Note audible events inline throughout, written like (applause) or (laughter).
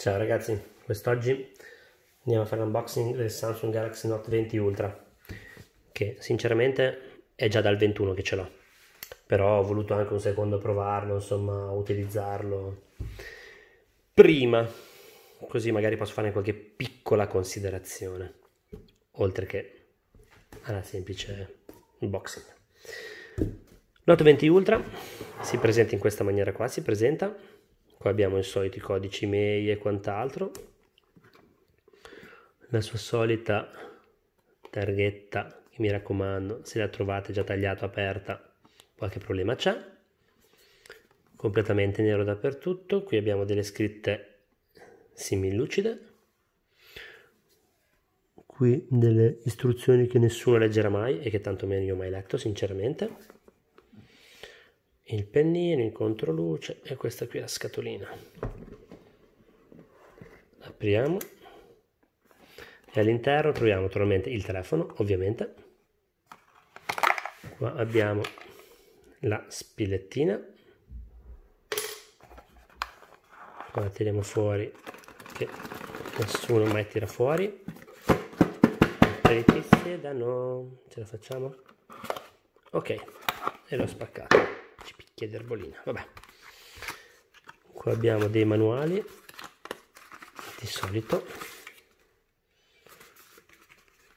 Ciao ragazzi, quest'oggi andiamo a fare l'unboxing del Samsung Galaxy Note 20 Ultra che sinceramente è già dal 21 che ce l'ho però ho voluto anche un secondo provarlo, insomma utilizzarlo prima così magari posso fare qualche piccola considerazione oltre che alla semplice unboxing Note 20 Ultra si presenta in questa maniera qua, si presenta Qua abbiamo i soliti codici mail e quant'altro. La sua solita targhetta, che mi raccomando, se la trovate già tagliata aperta, qualche problema c'è. Completamente nero dappertutto. Qui abbiamo delle scritte semilucide. Qui delle istruzioni che nessuno leggerà mai e che tanto meno io ho mai letto, sinceramente il pennino, il controluce e questa qui è la scatolina. Apriamo e all'interno troviamo naturalmente il telefono, ovviamente. Qua abbiamo la spillettina. Qua tiriamo fuori che nessuno mai tira fuori. Perizie da no, ce la facciamo? Ok, e l'ho spaccato picchia di Vabbè. Qua abbiamo dei manuali, di solito.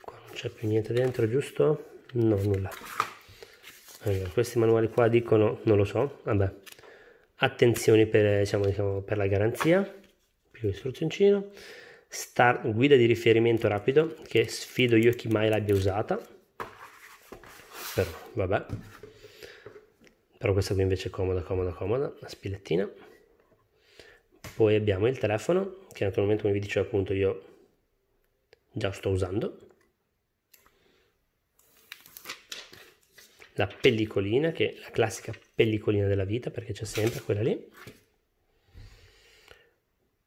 Qua non c'è più niente dentro, giusto? No, nulla. Allora, questi manuali qua dicono, non lo so, vabbè. Attenzioni per, diciamo, diciamo, per la garanzia, più istruzioncino. Star, guida di riferimento rapido, che sfido io chi mai l'abbia usata. Però, vabbè però questa qui invece è comoda, comoda, comoda, la spillettina. Poi abbiamo il telefono, che naturalmente come vi dicevo appunto io già sto usando. La pellicolina, che è la classica pellicolina della vita, perché c'è sempre quella lì.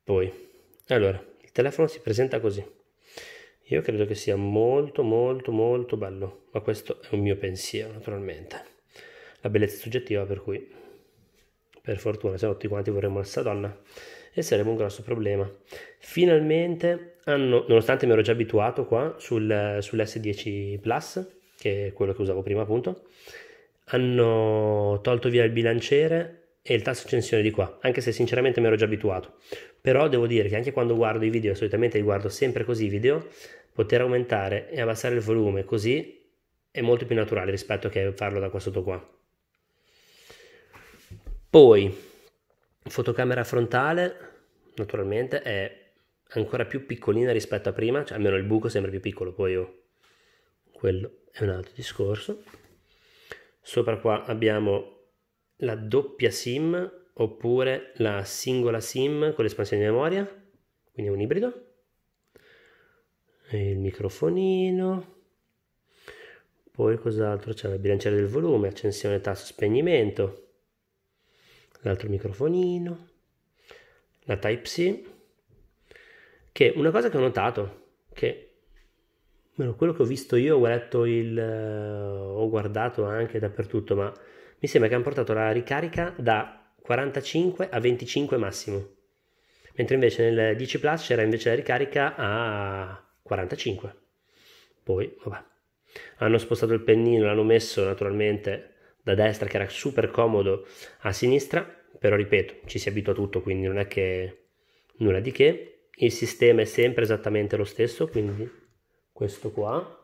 Poi, allora, il telefono si presenta così. Io credo che sia molto, molto, molto bello, ma questo è un mio pensiero, naturalmente la bellezza soggettiva per cui per fortuna se no tutti quanti vorremmo la stessa donna e sarebbe un grosso problema finalmente hanno nonostante mi ero già abituato qua sul, sull'S10 Plus che è quello che usavo prima appunto hanno tolto via il bilanciere e il tasto accensione di qua, anche se sinceramente mi ero già abituato. Però devo dire che anche quando guardo i video, solitamente li guardo sempre così i video, poter aumentare e abbassare il volume così è molto più naturale rispetto che farlo da qua sotto qua. Poi, fotocamera frontale, naturalmente, è ancora più piccolina rispetto a prima, cioè almeno il buco sembra più piccolo, poi oh, quello è un altro discorso. Sopra qua abbiamo la doppia SIM oppure la singola SIM con l'espansione di memoria, quindi è un ibrido. E il microfonino, poi cos'altro c'è? la bilanciere del volume, accensione, tasto, spegnimento l'altro microfonino, la Type-C, che una cosa che ho notato, che quello che ho visto io, ho letto il, eh, ho guardato anche dappertutto, ma mi sembra che hanno portato la ricarica da 45 a 25 massimo, mentre invece nel 10 Plus c'era invece la ricarica a 45. Poi, vabbè, hanno spostato il pennino, l'hanno messo naturalmente da destra che era super comodo a sinistra però ripeto ci si abitua a tutto quindi non è che nulla di che il sistema è sempre esattamente lo stesso quindi questo qua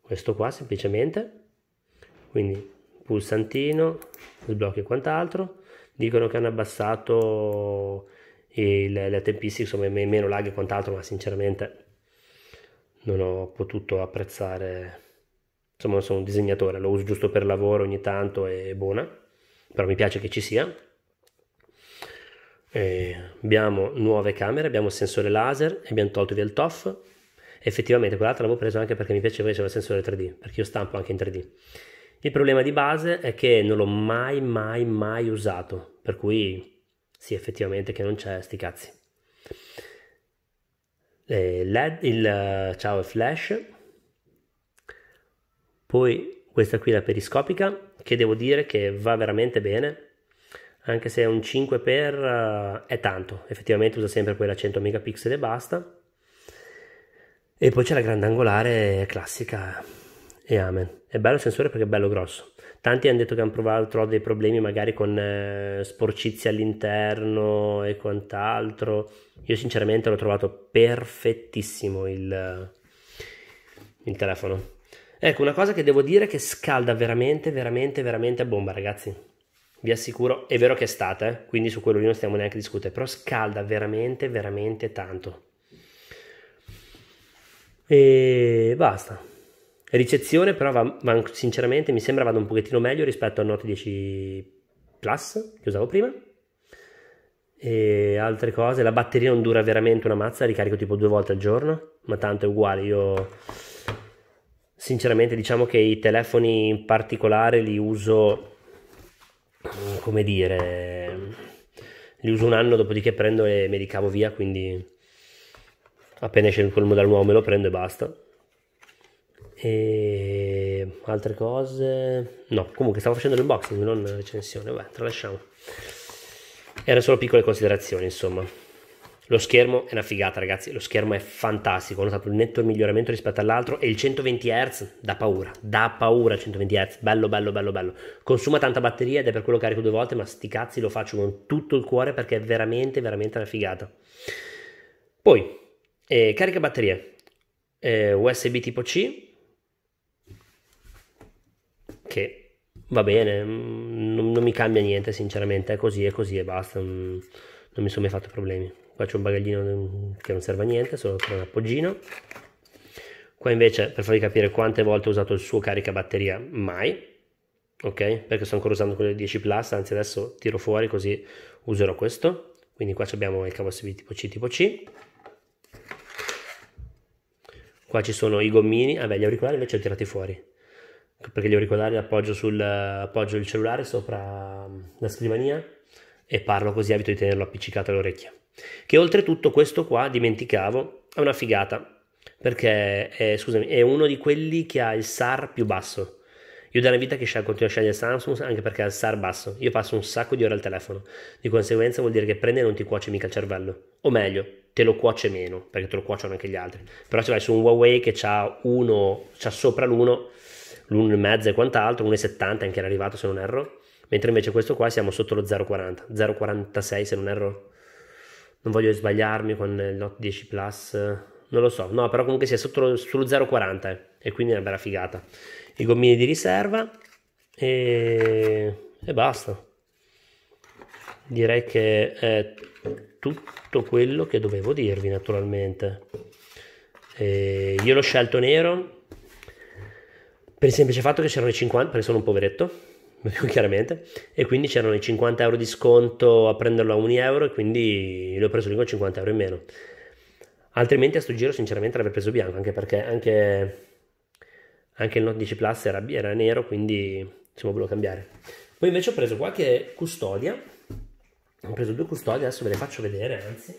questo qua semplicemente quindi pulsantino sblocchi e quant'altro dicono che hanno abbassato il, le tempistiche insomma meno lag e quant'altro ma sinceramente non ho potuto apprezzare insomma sono un disegnatore lo uso giusto per lavoro ogni tanto e buona però mi piace che ci sia. E eh, abbiamo nuove camere, abbiamo il sensore laser e abbiamo tolto via il TOF. Effettivamente quell'altra l'avevo preso anche perché mi piaceva il sensore 3D, perché io stampo anche in 3D. Il problema di base è che non l'ho mai mai mai usato, per cui sì effettivamente che non c'è sti cazzi. Eh, LED, il ciao e flash, poi questa qui è la periscopica, che devo dire che va veramente bene anche se un 5x eh, è tanto effettivamente usa sempre quella 100 megapixel e basta e poi c'è la grande angolare classica e amen è bello il sensore perché è bello grosso tanti hanno detto che hanno provato trovato dei problemi magari con eh, sporcizie all'interno e quant'altro io sinceramente l'ho trovato perfettissimo il, il telefono Ecco, una cosa che devo dire che scalda veramente, veramente, veramente a bomba, ragazzi. Vi assicuro, è vero che è stata, eh? quindi su quello lì non stiamo neanche discutendo, però scalda veramente, veramente tanto. E basta. Ricezione però va, va, sinceramente mi sembra vada un pochettino meglio rispetto al Note 10 Plus che usavo prima. E altre cose, la batteria non dura veramente una mazza, ricarico tipo due volte al giorno, ma tanto è uguale, io sinceramente diciamo che i telefoni in particolare li uso mm, come dire li uso un anno dopodiché prendo e me li cavo via quindi appena esce quel modello nuovo me lo prendo e basta e altre cose no comunque stavo facendo l'unboxing non recensione vabbè tralasciamo erano solo piccole considerazioni insomma lo schermo è una figata, ragazzi. Lo schermo è fantastico. Ho notato un netto miglioramento rispetto all'altro. E il 120 Hz da paura. Da paura 120 Hz. Bello, bello, bello, bello. Consuma tanta batteria ed è per quello che carico due volte. Ma sti cazzi lo faccio con tutto il cuore perché è veramente, veramente una figata. Poi, eh, carica batterie. Eh, USB tipo C. Che va bene, mm, non, non, mi cambia niente sinceramente, è così, è così e basta, non, mm, non mi sono mai fatto problemi. Qua c'è un bagaglino che non serve a niente, solo per un appoggino. Qua invece, per farvi capire quante volte ho usato il suo caricabatteria, mai. Ok? Perché sto ancora usando quello del 10 Plus, anzi adesso tiro fuori così userò questo. Quindi qua abbiamo il cavo USB tipo C, tipo C. Qua ci sono i gommini, vabbè ah, gli auricolari invece li ho tirati fuori perché gli auricolari appoggio, sul, appoggio il cellulare sopra mm, la scrivania e parlo così abito di tenerlo appiccicato all'orecchia. Che oltretutto questo qua, dimenticavo, è una figata, perché è, scusami, è uno di quelli che ha il SAR più basso. Io da una vita che continuo a scegliere Samsung anche perché ha il SAR basso. Io passo un sacco di ore al telefono. Di conseguenza vuol dire che e non ti cuoce mica il cervello. O meglio, te lo cuoce meno, perché te lo cuociono anche gli altri. Però se vai su un Huawei che c'ha uno, c'ha sopra l'1, l'1,5 e quant'altro, 1,70 anche era arrivato se non erro, mentre invece questo qua siamo sotto lo 0,40, 0,46 se non erro, non voglio sbagliarmi con il Note 10 Plus, non lo so, no però comunque sia sotto sullo 0,40 eh, e quindi è una bella figata, i gommini di riserva e, e basta, direi che è tutto quello che dovevo dirvi naturalmente. E io l'ho scelto nero per il semplice fatto che c'erano i 50, perché sono un poveretto, (laughs) chiaramente, e quindi c'erano i 50 euro di sconto a prenderlo a 1 euro e quindi l'ho preso lì con 50 euro in meno. Altrimenti a sto giro sinceramente l'avrei preso bianco, anche perché anche, anche il Note 10 Plus era, era nero, quindi insomma volevo cambiare. Poi invece ho preso qualche custodia, ho preso due custodie, adesso ve le faccio vedere anzi.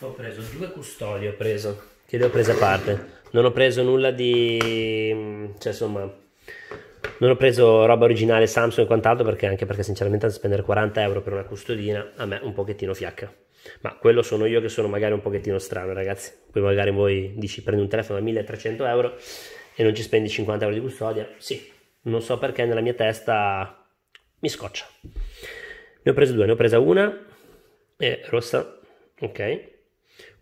Ho preso due custodie, ho preso che le ho prese a parte. Non ho preso nulla di... cioè insomma... Non ho preso roba originale Samsung e quant'altro perché anche perché sinceramente spendere 40 euro per una custodina a me un pochettino fiacca. Ma quello sono io che sono magari un pochettino strano ragazzi. Poi magari voi dici prendi un telefono da 1300 euro e non ci spendi 50 euro di custodia. Sì, non so perché nella mia testa mi scoccia. Ne ho preso due, ne ho presa una e eh, rossa, ok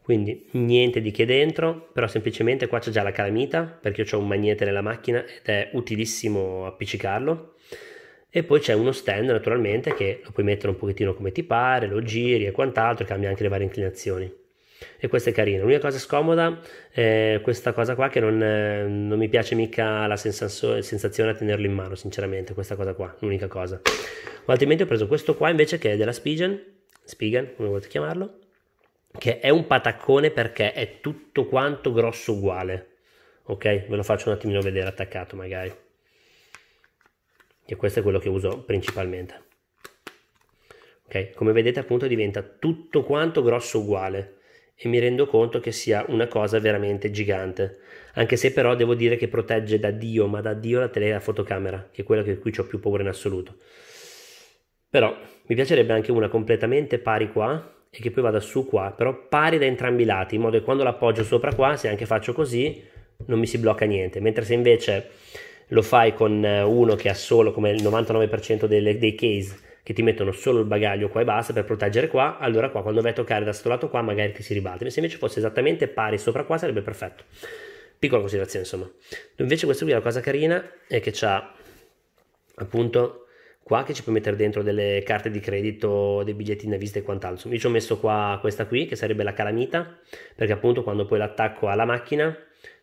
quindi niente di che dentro però semplicemente qua c'è già la calamita perché ho un magnete nella macchina ed è utilissimo appiccicarlo e poi c'è uno stand naturalmente che lo puoi mettere un pochettino come ti pare lo giri e quant'altro cambia anche le varie inclinazioni e questa è carina. L'unica cosa scomoda è questa cosa qua che non, non mi piace mica la sensazione a tenerlo in mano, sinceramente, questa cosa qua, l'unica cosa. O altrimenti ho preso questo qua invece che è della Spigen, Spigen, come volete chiamarlo, che è un pataccone perché è tutto quanto grosso uguale. Ok, ve lo faccio un attimino vedere attaccato magari. E questo è quello che uso principalmente. Ok, come vedete appunto diventa tutto quanto grosso uguale e mi rendo conto che sia una cosa veramente gigante. Anche se però devo dire che protegge da Dio, ma da Dio la tele e la fotocamera che è quella che qui ho più paura in assoluto. Però mi piacerebbe anche una completamente pari qua, e che poi vada su qua, però pari da entrambi i lati, in modo che quando l'appoggio sopra qua, se anche faccio così, non mi si blocca niente, mentre se invece lo fai con eh, uno che ha solo, come il 99% delle, dei case, che ti mettono solo il bagaglio qua e basta per proteggere qua, allora qua quando vai a toccare da questo lato qua magari ti si ribalte, se invece fosse esattamente pari sopra qua sarebbe perfetto. Piccola considerazione insomma. Invece questa qui è la cosa carina è che c'ha appunto qua che ci puoi mettere dentro delle carte di credito, dei biglietti a vista e quant'altro. Io ci ho messo qua questa qui che sarebbe la calamita perché appunto quando poi l'attacco alla macchina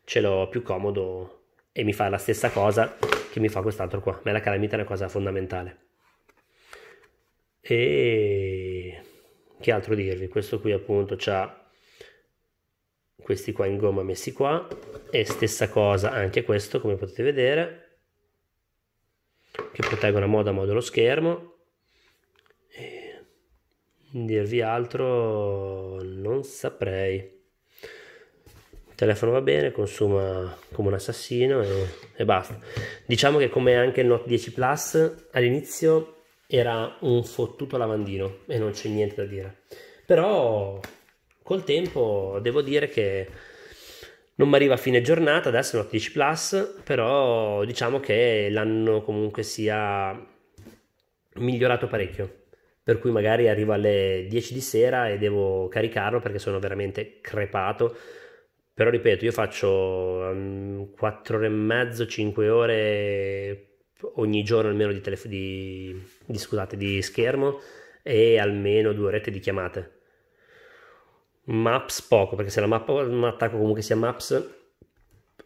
ce l'ho più comodo e mi fa la stessa cosa che mi fa quest'altro qua. Ma la calamita è una cosa fondamentale. E che altro dirvi? Questo qui appunto ha questi qua in gomma messi qua e stessa cosa anche questo come potete vedere che proteggono a modo a modo lo schermo e dirvi altro non saprei il telefono va bene consuma come un assassino e, e basta diciamo che come anche il Note 10 Plus all'inizio era un fottuto lavandino e non c'è niente da dire però col tempo devo dire che non mi arriva a fine giornata, adesso l'ho 10 Plus, però diciamo che l'anno comunque sia migliorato parecchio. Per cui magari arrivo alle 10 di sera e devo caricarlo perché sono veramente crepato. Però ripeto, io faccio 4 ehm, ore e mezzo, 5 ore ogni giorno almeno di, telef- di, di, scusate, di schermo e almeno 2 ore di chiamate Maps poco, perché se la mappa un attacco comunque sia Maps,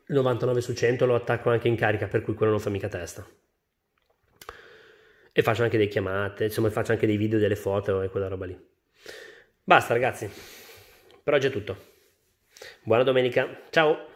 99 su 100 lo attacco anche in carica, per cui quello non fa mica testa. E faccio anche delle chiamate, insomma faccio anche dei video, delle foto e quella roba lì. Basta ragazzi, per oggi è tutto. Buona domenica, ciao!